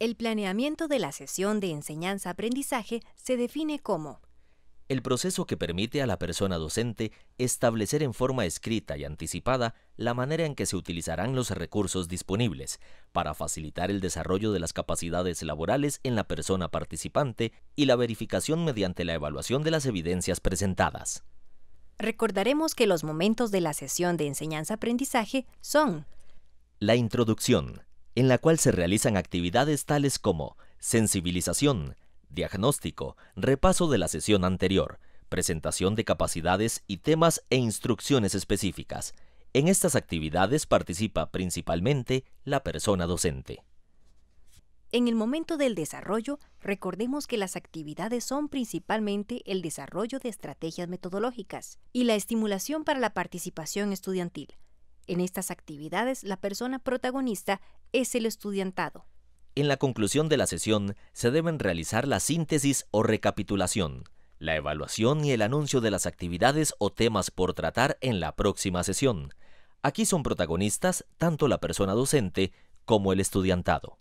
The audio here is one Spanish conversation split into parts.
El planeamiento de la sesión de enseñanza-aprendizaje se define como el proceso que permite a la persona docente establecer en forma escrita y anticipada la manera en que se utilizarán los recursos disponibles para facilitar el desarrollo de las capacidades laborales en la persona participante y la verificación mediante la evaluación de las evidencias presentadas. Recordaremos que los momentos de la sesión de enseñanza-aprendizaje son la introducción, en la cual se realizan actividades tales como sensibilización, diagnóstico, repaso de la sesión anterior, presentación de capacidades y temas e instrucciones específicas. En estas actividades participa principalmente la persona docente. En el momento del desarrollo, recordemos que las actividades son principalmente el desarrollo de estrategias metodológicas y la estimulación para la participación estudiantil, en estas actividades, la persona protagonista es el estudiantado. En la conclusión de la sesión, se deben realizar la síntesis o recapitulación, la evaluación y el anuncio de las actividades o temas por tratar en la próxima sesión. Aquí son protagonistas tanto la persona docente como el estudiantado.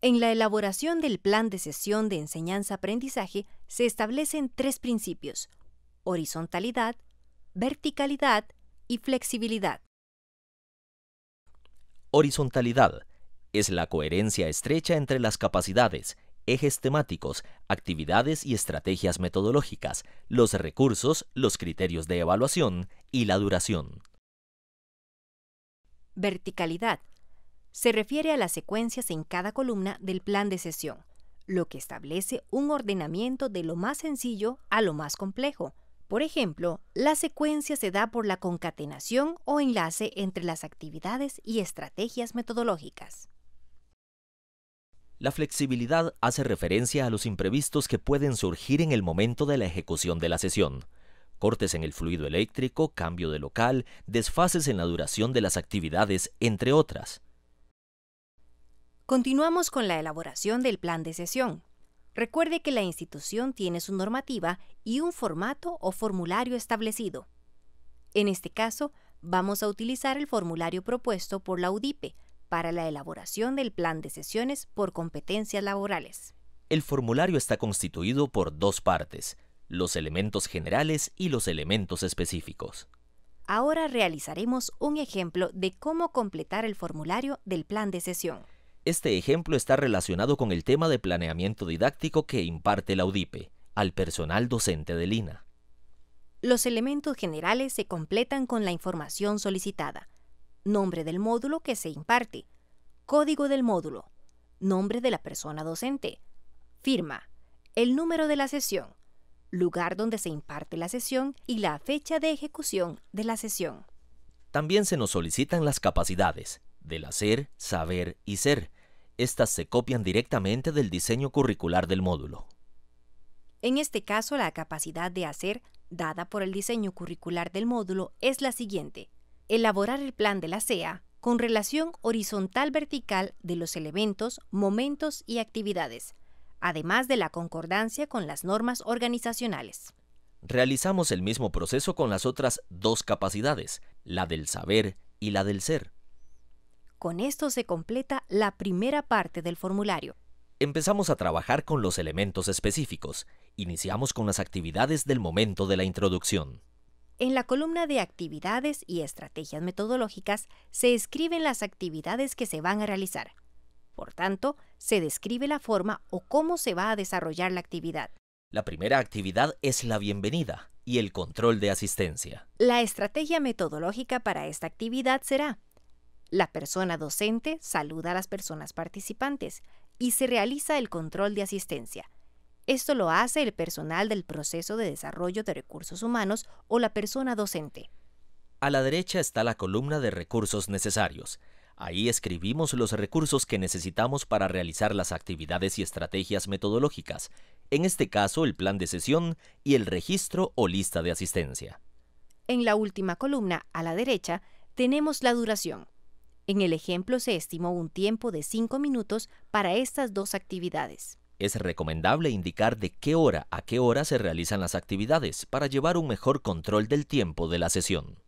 En la elaboración del plan de sesión de enseñanza-aprendizaje se establecen tres principios, horizontalidad, verticalidad y flexibilidad. Horizontalidad es la coherencia estrecha entre las capacidades, ejes temáticos, actividades y estrategias metodológicas, los recursos, los criterios de evaluación y la duración. Verticalidad. Se refiere a las secuencias en cada columna del plan de sesión, lo que establece un ordenamiento de lo más sencillo a lo más complejo, por ejemplo, la secuencia se da por la concatenación o enlace entre las actividades y estrategias metodológicas. La flexibilidad hace referencia a los imprevistos que pueden surgir en el momento de la ejecución de la sesión. Cortes en el fluido eléctrico, cambio de local, desfases en la duración de las actividades, entre otras. Continuamos con la elaboración del plan de sesión. Recuerde que la institución tiene su normativa y un formato o formulario establecido. En este caso, vamos a utilizar el formulario propuesto por la UDIPE para la elaboración del plan de sesiones por competencias laborales. El formulario está constituido por dos partes, los elementos generales y los elementos específicos. Ahora realizaremos un ejemplo de cómo completar el formulario del plan de sesión. Este ejemplo está relacionado con el tema de planeamiento didáctico que imparte la UDIPE al personal docente de Lina. Los elementos generales se completan con la información solicitada. Nombre del módulo que se imparte, código del módulo, nombre de la persona docente, firma, el número de la sesión, lugar donde se imparte la sesión y la fecha de ejecución de la sesión. También se nos solicitan las capacidades del hacer, saber y ser estas se copian directamente del diseño curricular del módulo. En este caso, la capacidad de hacer, dada por el diseño curricular del módulo, es la siguiente. Elaborar el plan de la SEA con relación horizontal-vertical de los elementos, momentos y actividades, además de la concordancia con las normas organizacionales. Realizamos el mismo proceso con las otras dos capacidades, la del saber y la del ser. Con esto se completa la primera parte del formulario. Empezamos a trabajar con los elementos específicos. Iniciamos con las actividades del momento de la introducción. En la columna de actividades y estrategias metodológicas se escriben las actividades que se van a realizar. Por tanto, se describe la forma o cómo se va a desarrollar la actividad. La primera actividad es la bienvenida y el control de asistencia. La estrategia metodológica para esta actividad será la persona docente saluda a las personas participantes y se realiza el control de asistencia. Esto lo hace el personal del proceso de desarrollo de recursos humanos o la persona docente. A la derecha está la columna de recursos necesarios. Ahí escribimos los recursos que necesitamos para realizar las actividades y estrategias metodológicas, en este caso el plan de sesión y el registro o lista de asistencia. En la última columna, a la derecha, tenemos la duración. En el ejemplo se estimó un tiempo de 5 minutos para estas dos actividades. Es recomendable indicar de qué hora a qué hora se realizan las actividades para llevar un mejor control del tiempo de la sesión.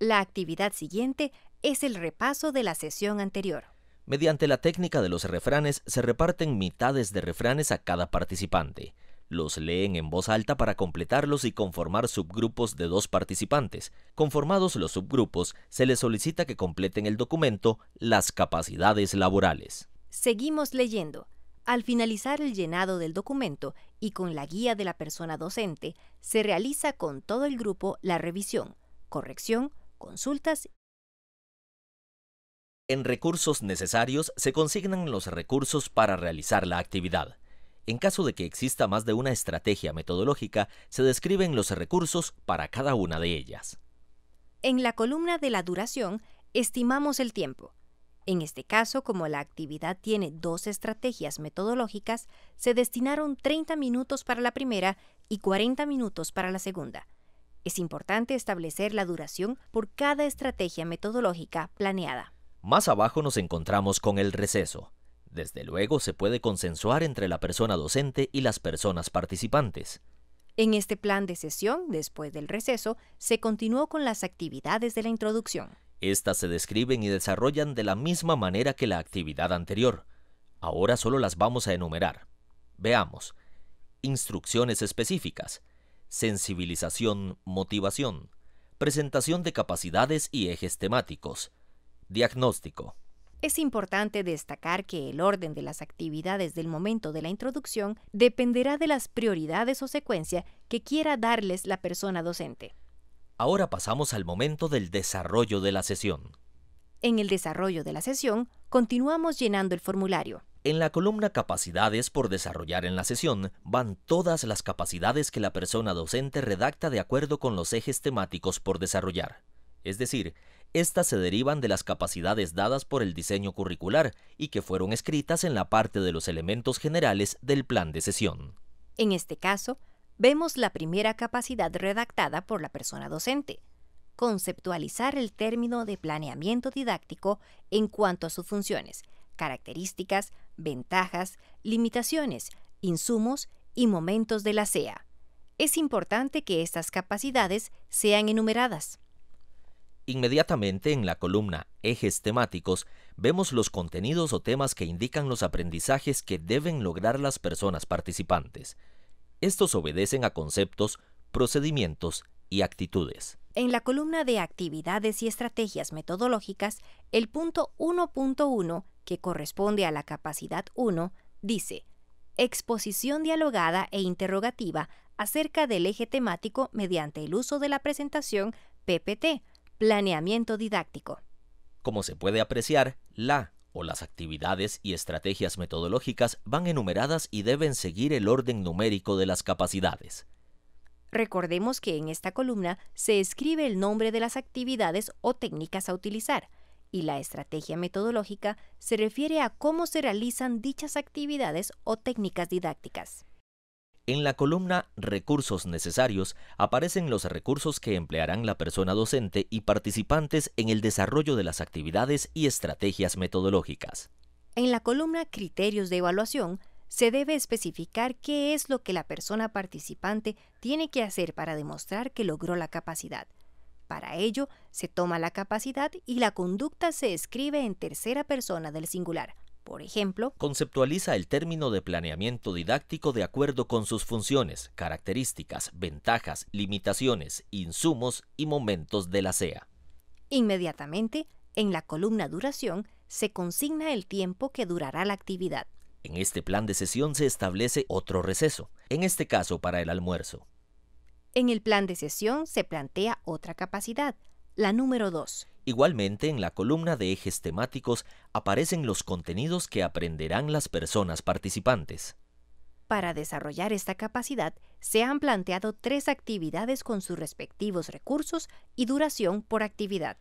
La actividad siguiente es el repaso de la sesión anterior. Mediante la técnica de los refranes se reparten mitades de refranes a cada participante. Los leen en voz alta para completarlos y conformar subgrupos de dos participantes. Conformados los subgrupos, se les solicita que completen el documento Las capacidades laborales. Seguimos leyendo. Al finalizar el llenado del documento y con la guía de la persona docente, se realiza con todo el grupo la revisión, corrección, consultas en recursos necesarios se consignan los recursos para realizar la actividad. En caso de que exista más de una estrategia metodológica, se describen los recursos para cada una de ellas. En la columna de la duración, estimamos el tiempo. En este caso, como la actividad tiene dos estrategias metodológicas, se destinaron 30 minutos para la primera y 40 minutos para la segunda. Es importante establecer la duración por cada estrategia metodológica planeada. Más abajo nos encontramos con el receso. Desde luego se puede consensuar entre la persona docente y las personas participantes. En este plan de sesión, después del receso, se continuó con las actividades de la introducción. Estas se describen y desarrollan de la misma manera que la actividad anterior. Ahora solo las vamos a enumerar. Veamos. Instrucciones específicas. Sensibilización, motivación. Presentación de capacidades y ejes temáticos. Diagnóstico. Es importante destacar que el orden de las actividades del momento de la introducción dependerá de las prioridades o secuencia que quiera darles la persona docente. Ahora pasamos al momento del desarrollo de la sesión. En el desarrollo de la sesión, continuamos llenando el formulario. En la columna Capacidades por desarrollar en la sesión van todas las capacidades que la persona docente redacta de acuerdo con los ejes temáticos por desarrollar. Es decir, estas se derivan de las capacidades dadas por el diseño curricular y que fueron escritas en la parte de los elementos generales del plan de sesión. En este caso, vemos la primera capacidad redactada por la persona docente, conceptualizar el término de planeamiento didáctico en cuanto a sus funciones, características, ventajas, limitaciones, insumos y momentos de la SEA. Es importante que estas capacidades sean enumeradas. Inmediatamente en la columna Ejes temáticos vemos los contenidos o temas que indican los aprendizajes que deben lograr las personas participantes. Estos obedecen a conceptos, procedimientos y actitudes. En la columna de actividades y estrategias metodológicas, el punto 1.1, que corresponde a la capacidad 1, dice, exposición dialogada e interrogativa acerca del eje temático mediante el uso de la presentación PPT Planeamiento didáctico. Como se puede apreciar, la o las actividades y estrategias metodológicas van enumeradas y deben seguir el orden numérico de las capacidades. Recordemos que en esta columna se escribe el nombre de las actividades o técnicas a utilizar y la estrategia metodológica se refiere a cómo se realizan dichas actividades o técnicas didácticas. En la columna Recursos necesarios aparecen los recursos que emplearán la persona docente y participantes en el desarrollo de las actividades y estrategias metodológicas. En la columna Criterios de evaluación se debe especificar qué es lo que la persona participante tiene que hacer para demostrar que logró la capacidad. Para ello, se toma la capacidad y la conducta se escribe en tercera persona del singular por ejemplo, conceptualiza el término de planeamiento didáctico de acuerdo con sus funciones, características, ventajas, limitaciones, insumos y momentos de la SEA. Inmediatamente, en la columna duración, se consigna el tiempo que durará la actividad. En este plan de sesión se establece otro receso, en este caso para el almuerzo. En el plan de sesión se plantea otra capacidad, la número 2. Igualmente, en la columna de ejes temáticos aparecen los contenidos que aprenderán las personas participantes. Para desarrollar esta capacidad, se han planteado tres actividades con sus respectivos recursos y duración por actividad.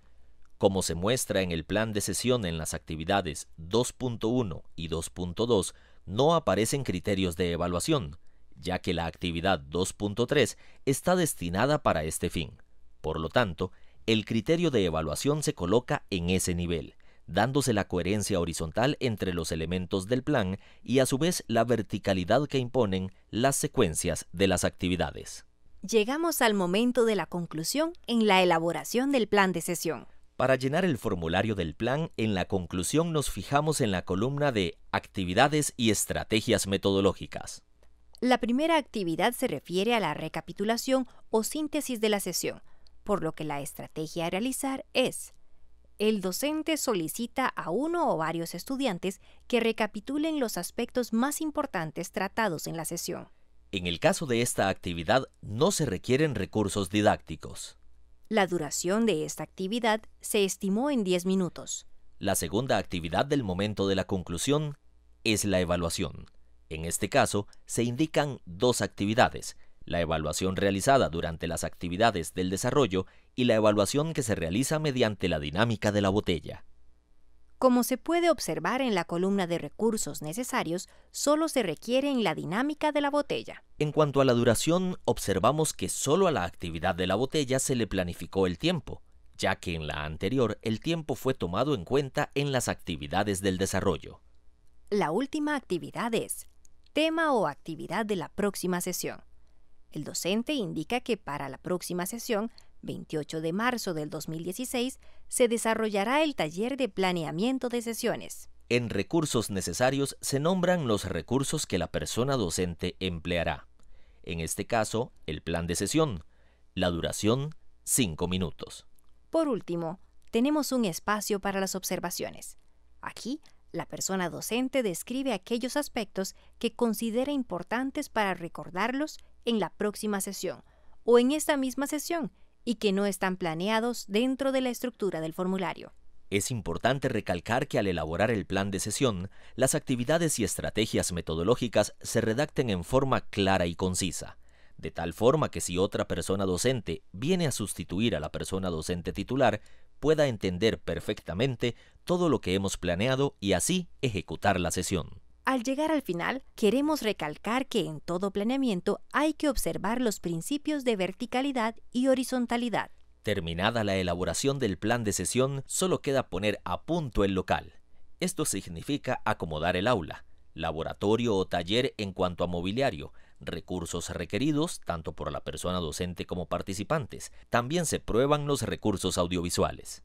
Como se muestra en el plan de sesión en las actividades 2.1 y 2.2, no aparecen criterios de evaluación, ya que la actividad 2.3 está destinada para este fin. Por lo tanto, el criterio de evaluación se coloca en ese nivel, dándose la coherencia horizontal entre los elementos del plan y a su vez la verticalidad que imponen las secuencias de las actividades. Llegamos al momento de la conclusión en la elaboración del plan de sesión. Para llenar el formulario del plan, en la conclusión nos fijamos en la columna de actividades y estrategias metodológicas. La primera actividad se refiere a la recapitulación o síntesis de la sesión, por lo que la estrategia a realizar es el docente solicita a uno o varios estudiantes que recapitulen los aspectos más importantes tratados en la sesión. En el caso de esta actividad no se requieren recursos didácticos. La duración de esta actividad se estimó en 10 minutos. La segunda actividad del momento de la conclusión es la evaluación. En este caso, se indican dos actividades, la evaluación realizada durante las actividades del desarrollo y la evaluación que se realiza mediante la dinámica de la botella. Como se puede observar en la columna de recursos necesarios, solo se requiere en la dinámica de la botella. En cuanto a la duración, observamos que solo a la actividad de la botella se le planificó el tiempo, ya que en la anterior el tiempo fue tomado en cuenta en las actividades del desarrollo. La última actividad es tema o actividad de la próxima sesión. El docente indica que para la próxima sesión, 28 de marzo del 2016, se desarrollará el taller de planeamiento de sesiones. En recursos necesarios se nombran los recursos que la persona docente empleará. En este caso, el plan de sesión. La duración, 5 minutos. Por último, tenemos un espacio para las observaciones. Aquí, la persona docente describe aquellos aspectos que considera importantes para recordarlos en la próxima sesión o en esta misma sesión y que no están planeados dentro de la estructura del formulario. Es importante recalcar que al elaborar el plan de sesión, las actividades y estrategias metodológicas se redacten en forma clara y concisa, de tal forma que si otra persona docente viene a sustituir a la persona docente titular, pueda entender perfectamente todo lo que hemos planeado y así ejecutar la sesión. Al llegar al final, queremos recalcar que en todo planeamiento hay que observar los principios de verticalidad y horizontalidad. Terminada la elaboración del plan de sesión, solo queda poner a punto el local. Esto significa acomodar el aula, laboratorio o taller en cuanto a mobiliario, recursos requeridos tanto por la persona docente como participantes. También se prueban los recursos audiovisuales.